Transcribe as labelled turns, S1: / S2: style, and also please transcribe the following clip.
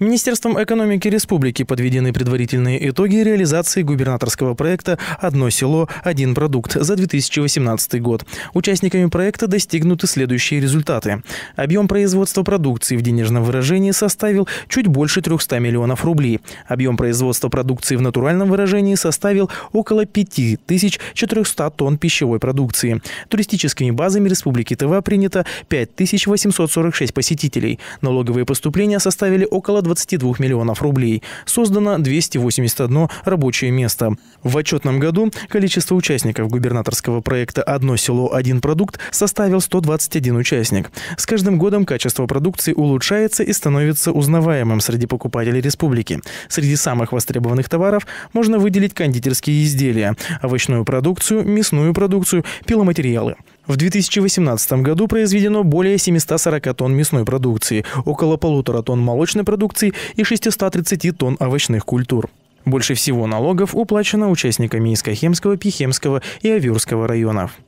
S1: Министерством экономики республики подведены предварительные итоги реализации губернаторского проекта «Одно село, один продукт» за 2018 год. Участниками проекта достигнуты следующие результаты. Объем производства продукции в денежном выражении составил чуть больше 300 миллионов рублей. Объем производства продукции в натуральном выражении составил около 5400 тонн пищевой продукции. Туристическими базами республики ТВ принято 5846 посетителей. Налоговые поступления составили около 22 миллионов рублей. Создано 281 рабочее место. В отчетном году количество участников губернаторского проекта «Одно село, один продукт» составил 121 участник. С каждым годом качество продукции улучшается и становится узнаваемым среди покупателей республики. Среди самых востребованных товаров можно выделить кондитерские изделия, овощную продукцию, мясную продукцию, пиломатериалы. В 2018 году произведено более 740 тонн мясной продукции, около полутора тонн молочной продукции и 630 тонн овощных культур. Больше всего налогов уплачено участниками из Пихемского и Авюрского районов.